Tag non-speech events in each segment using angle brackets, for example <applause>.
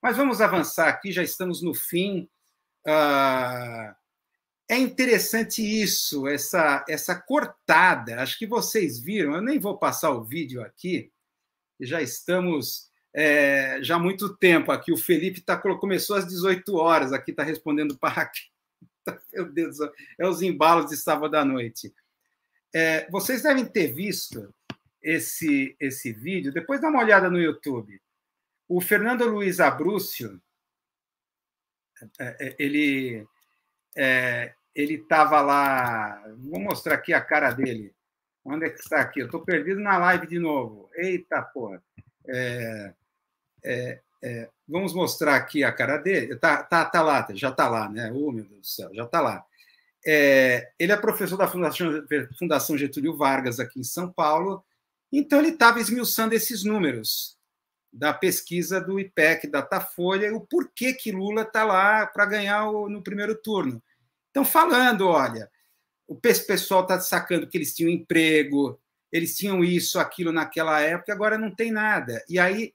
Mas vamos avançar aqui, já estamos no fim. Ah, é interessante isso, essa, essa cortada. Acho que vocês viram, eu nem vou passar o vídeo aqui, já estamos é, já há muito tempo aqui. O Felipe tá, começou às 18 horas aqui, está respondendo para aqui. <laughs> Meu Deus, é os embalos de sábado à noite. É, vocês devem ter visto esse, esse vídeo, depois dá uma olhada no YouTube. O Fernando Luiz Abrúcio, é, é, ele é, ele estava lá. Vou mostrar aqui a cara dele. Onde é que está aqui? Eu estou perdido na live de novo. Eita porra! É, é, é, vamos mostrar aqui a cara dele. Tá, tá, tá lá, já tá lá, né? Oh, meu Deus do céu, já tá lá. É, ele é professor da Fundação, Fundação Getúlio Vargas aqui em São Paulo, então ele estava esmiuçando esses números da pesquisa do IPEC, da Tafolha, o porquê que Lula está lá para ganhar o, no primeiro turno. Estão falando, olha, o pessoal está sacando que eles tinham emprego, eles tinham isso, aquilo naquela época, agora não tem nada. E aí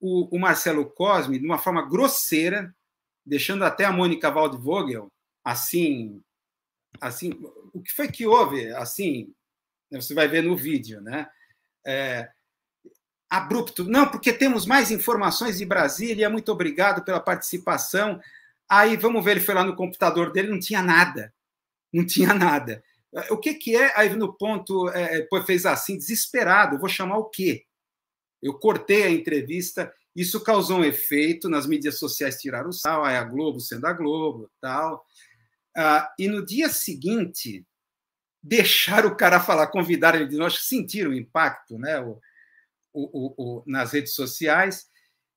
o, o Marcelo Cosme, de uma forma grosseira, deixando até a Mônica Waldvogel assim, assim, o que foi que houve? Assim, você vai ver no vídeo, né? É, abrupto. Não, porque temos mais informações de Brasília. Muito obrigado pela participação. Aí vamos ver, ele foi lá no computador dele, não tinha nada. Não tinha nada. O que, que é? Aí no ponto, é, é fez assim, desesperado, vou chamar o quê? Eu cortei a entrevista, isso causou um efeito, nas mídias sociais tiraram o sal, aí a Globo sendo a Globo tal. Ah, e no dia seguinte, deixaram o cara falar, convidaram ele, de nós sentiram o impacto, né? O, o, o, nas redes sociais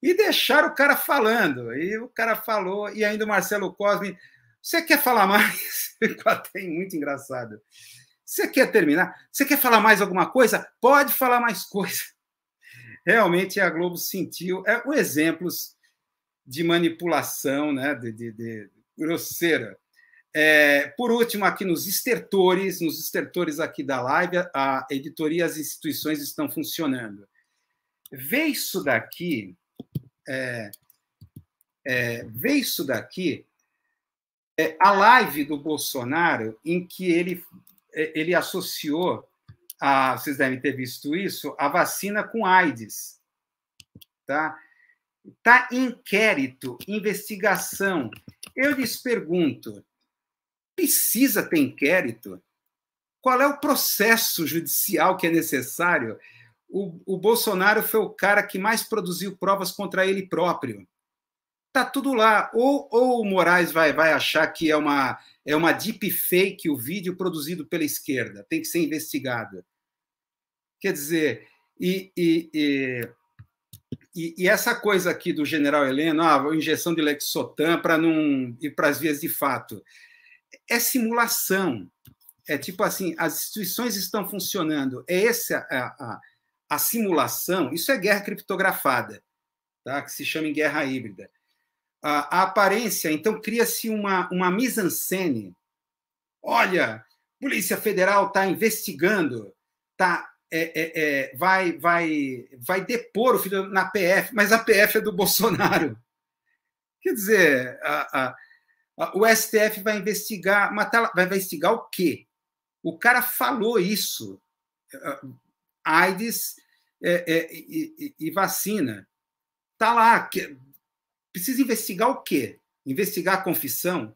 e deixaram o cara falando. E o cara falou, e ainda o Marcelo Cosme, você quer falar mais? <laughs> Ficou até muito engraçado. Você quer terminar? Você quer falar mais alguma coisa? Pode falar mais coisa. <laughs> Realmente a Globo sentiu é, o exemplos de manipulação, né, de, de, de grosseira. É, por último, aqui nos estertores, nos estertores aqui da live, a editoria as instituições estão funcionando vê isso daqui, é, é, vê isso daqui, é, a live do Bolsonaro, em que ele, é, ele associou, a, vocês devem ter visto isso, a vacina com AIDS. Tá? Tá inquérito, investigação. Eu lhes pergunto, precisa ter inquérito? Qual é o processo judicial que é necessário o, o Bolsonaro foi o cara que mais produziu provas contra ele próprio. Tá tudo lá. Ou, ou o Moraes vai, vai achar que é uma, é uma deep fake o vídeo produzido pela esquerda, tem que ser investigado. Quer dizer, e, e, e... E, e, essa coisa aqui do general Heleno, ah, injeção de Lexotan para não ir para as vias de fato, é simulação. É tipo assim, as instituições estão funcionando. É essa a, a, a simulação, isso é guerra criptografada, tá? que se chama em guerra híbrida. A, a aparência, então, cria-se uma, uma mise-en-scène. Olha, Polícia Federal está investigando, tá, é, é, é, vai, vai, vai depor o filho na PF, mas a PF é do Bolsonaro. Quer dizer, a, a, a, o STF vai investigar, mas tá, vai investigar o quê? O cara falou isso AIDS é, é, e, e, vacina. Tá lá. Que, precisa investigar o quê? Investigar a confissão?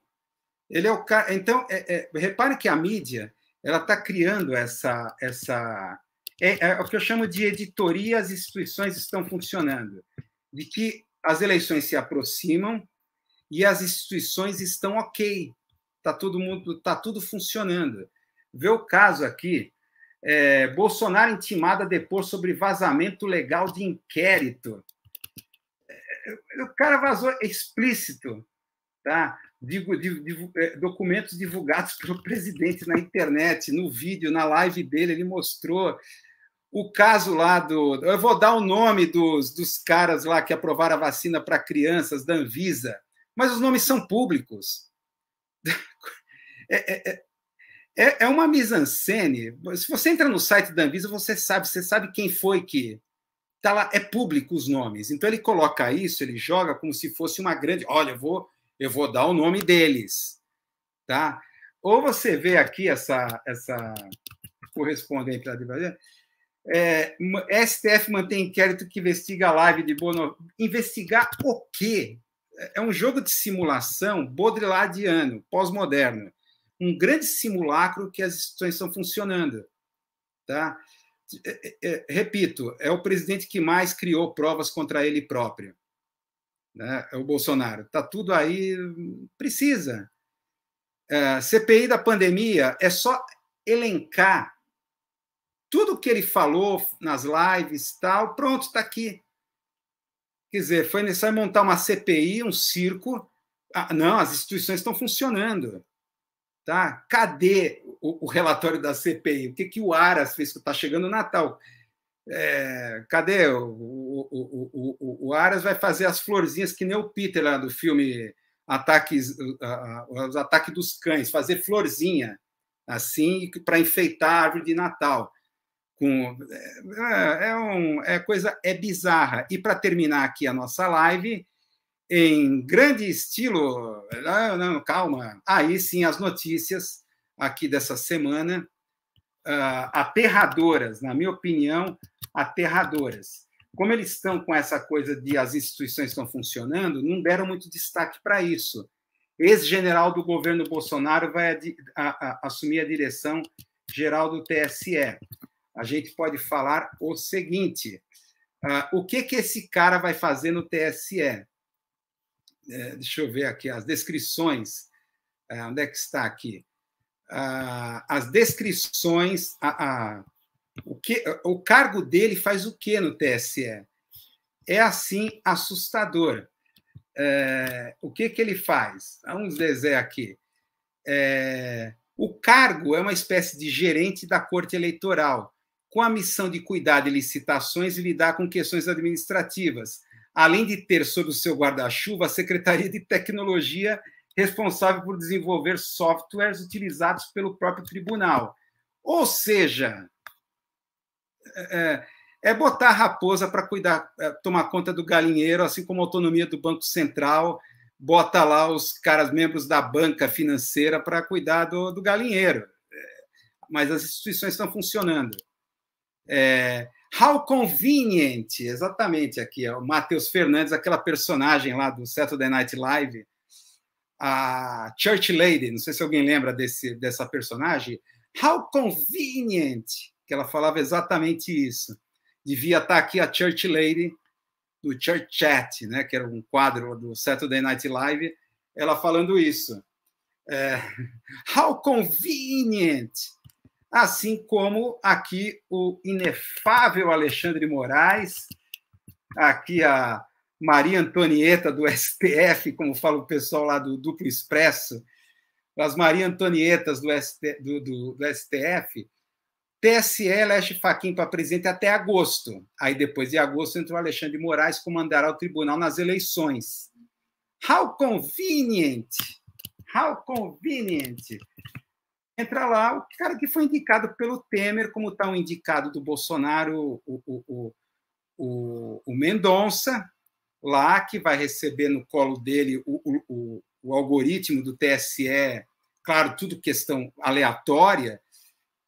Ele é o cara. Então, é, é, repare que a mídia ela está criando essa essa é, é, o que eu chamo de editoria. As instituições estão funcionando, de que as eleições se aproximam e as instituições estão ok. Tá todo mundo tá tudo funcionando. Vê o caso aqui é, Bolsonaro intimado a depor sobre vazamento legal de inquérito. É, o cara vazou explícito, tá? Digo, div, div, é, documentos divulgados pelo presidente na internet, no vídeo, na live dele, ele mostrou o caso lá do. Eu vou dar o nome dos, dos caras lá que aprovaram a vacina para crianças da Anvisa, mas os nomes são públicos. <laughs> É, é, é é, é uma mise-en-scène. Se você entra no site da Anvisa, você sabe, você sabe quem foi que tá lá, é público os nomes. Então ele coloca isso, ele joga como se fosse uma grande, olha, eu vou eu vou dar o nome deles. Tá? Ou você vê aqui essa essa correspondente lá de Brasília, é, STF mantém inquérito que investiga a live de Bono. Investigar o quê? É, é um jogo de simulação bodriladiano, pós-moderno um grande simulacro que as instituições estão funcionando. Tá? É, é, é, repito, é o presidente que mais criou provas contra ele próprio. Né? É o Bolsonaro. Está tudo aí, precisa. É, CPI da pandemia é só elencar tudo que ele falou nas lives tal, pronto, está aqui. Quer dizer, foi necessário montar uma CPI, um circo. Ah, não, as instituições estão funcionando. Tá? Cadê o, o relatório da CPI? O que, que o Aras fez? Está chegando o Natal. É, cadê? O, o, o, o, Aras vai fazer as florzinhas que nem o Peter lá do filme Ataques, Os Ataques dos Cães, fazer florzinha assim para enfeitar a árvore de Natal. Com, é, é, é um, é coisa é bizarra. E para terminar aqui a nossa live, em grande estilo. não, né, né, calma. Aí sim, as notícias aqui dessa semana, uh, aterradoras, na minha opinião, aterradoras. Como eles estão com essa coisa de as instituições estão funcionando, não deram muito destaque para isso. Ex-general do governo Bolsonaro vai a, a, a, assumir a direção geral do TSE. A gente pode falar o seguinte: uh, o que, que esse cara vai fazer no TSE? é, deixa eu ver aqui as descrições. É, onde é que está aqui? Ah, as descrições, a, a, o, que, o cargo dele faz o que no TSE? É assim assustador. É, o que, que ele faz? Vamos dizer aqui. É, o cargo é uma espécie de gerente da Corte Eleitoral, com a missão de cuidar de licitações e lidar com questões administrativas além de ter sob o seu guarda-chuva a Secretaria de Tecnologia, responsável por desenvolver softwares utilizados pelo próprio tribunal. Ou seja, é, é, é botar a raposa para cuidar, é, tomar conta do galinheiro, assim como a autonomia do Banco Central bota lá os caras membros da banca financeira para cuidar do, do galinheiro. É, mas as instituições estão funcionando. É, How convenient, exatamente aqui, o Matheus Fernandes, aquela personagem lá do Saturday Night Live, a Church Lady, não sei se alguém lembra desse, dessa personagem. How convenient, que ela falava exatamente isso. Devia estar aqui a Church Lady do Church Chat, né, que era um quadro do Saturday Night Live, ela falando isso. É, <laughs> How convenient assim como aqui o inefável Alexandre Moraes, aqui a Maria Antonieta do STF, como fala o pessoal lá do Duplo Expresso, as Maria Antonietas do, ST, do, do, do STF, TSE Leste Faquim para presidente é até agosto. Aí, depois de agosto, entrou Alexandre Moraes, comandará o tribunal nas eleições. How convenient! How convenient! entra lá o cara que foi indicado pelo Temer, como está o indicado do Bolsonaro, o, o, o, o, Mendonça, lá que vai receber no colo dele o, o, o algoritmo do TSE, claro, tudo questão aleatória,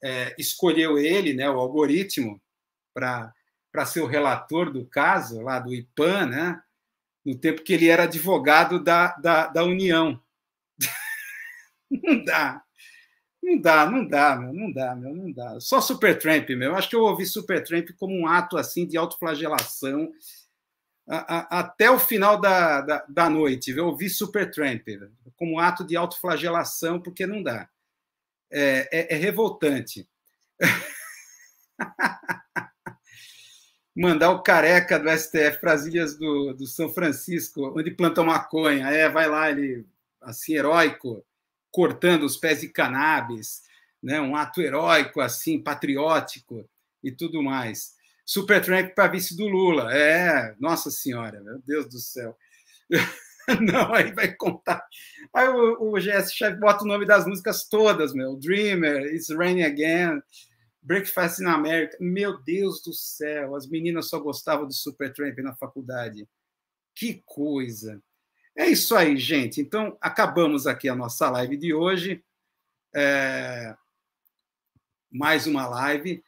é, escolheu ele, né, o algoritmo, para ser o relator do caso lá do IPAN, né, no tempo que ele era advogado da, da, da União. <laughs> Não dá. Não dá, não dá, meu, não dá, meu, não dá. Só Supertramp, meu. Acho que eu ouvi Supertramp como um ato assim de autoflagelação a, a, até o final da, da, da noite. Eu ouvi Supertramp como um ato de autoflagelação, porque não dá. É, é, é revoltante. <laughs> Mandar o careca do STF para as ilhas do, do São Francisco, onde planta maconha. É, vai lá, ele, assim, heróico cortando os pés de cannabis, né? um ato heróico, assim, patriótico e tudo mais. Supertramp para vice do Lula. É, nossa senhora, meu Deus do céu. <laughs> Não, aí vai contar. Aí o, o GS Chef bota o nome das músicas todas, meu. Dreamer, It's Raining Again, Breakfast in America. Meu Deus do céu, as meninas só gostavam do Supertramp na faculdade. Que coisa. É isso aí, gente. Então, acabamos aqui a nossa live de hoje. É... Mais uma live.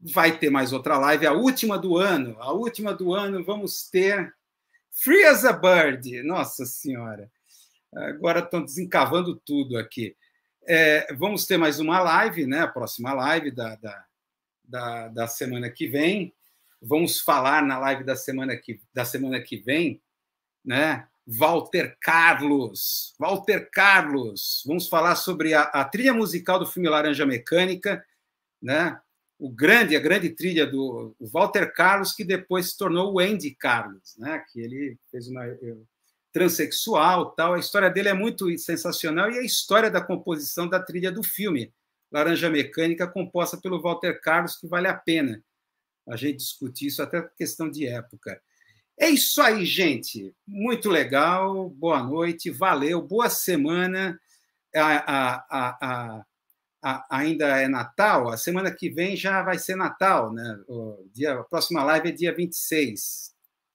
Vai ter mais outra live, a última do ano. A última do ano vamos ter Free as a Bird. Nossa Senhora. Agora estão desencavando tudo aqui. É... vamos ter mais uma live, né? A próxima live da, da, da, da semana que vem. Vamos falar na live da semana que, da semana que vem, né? Walter Carlos. Walter Carlos, vamos falar sobre a, a, trilha musical do filme Laranja Mecânica, né? O grande, a grande trilha do Walter Carlos, que depois se tornou o Andy Carlos, né? Que ele fez uma eu, eh, transexual, tal. A história dele é muito sensacional e a história da composição da trilha do filme Laranja Mecânica, composta pelo Walter Carlos, que vale a pena a gente discutir isso até questão de época. É isso aí, gente. Muito legal. Boa noite. Valeu. Boa semana. A, a, a, ainda é Natal. A semana que vem já vai ser Natal, né? O dia, a próxima live é dia 26,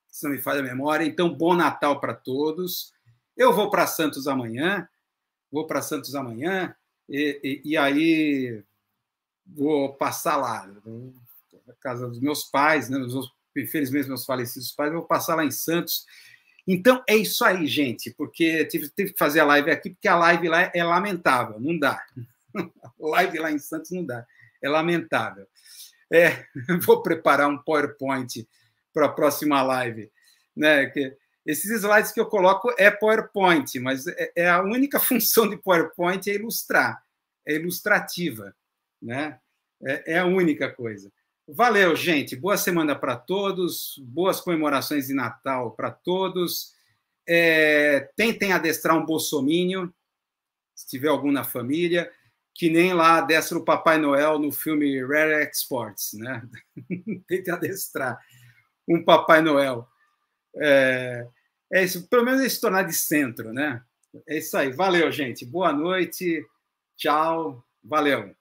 se não me falha a memória. Então, bom Natal para todos. Eu vou para Santos amanhã. Vou para Santos amanhã. E, e, e aí vou passar lá, na casa dos meus pais, né? Os infelizmente, meus falecidos pais, vou passar lá em Santos. Então, é isso aí, gente, porque tive, tive que fazer a live aqui, porque a live lá é lamentável, não dá. <laughs> live lá em Santos não dá, é lamentável. É, <laughs> vou preparar um PowerPoint para a próxima live. Né? Que esses slides que eu coloco é PowerPoint, mas é, é a única <laughs> função de PowerPoint é ilustrar, é ilustrativa, né? É, é a única coisa. Valeu, gente. Boa semana para todos. Boas comemorações de Natal para todos. É, tentem adestrar um bolsomínio, se tiver algum na família, que nem lá adestra o Papai Noel no filme Rare Exports, né? <laughs> tentem adestrar um Papai Noel. É, é isso, pelo menos ele é se tornar de centro, né? É isso aí. Valeu, gente. Boa noite. Tchau. Valeu.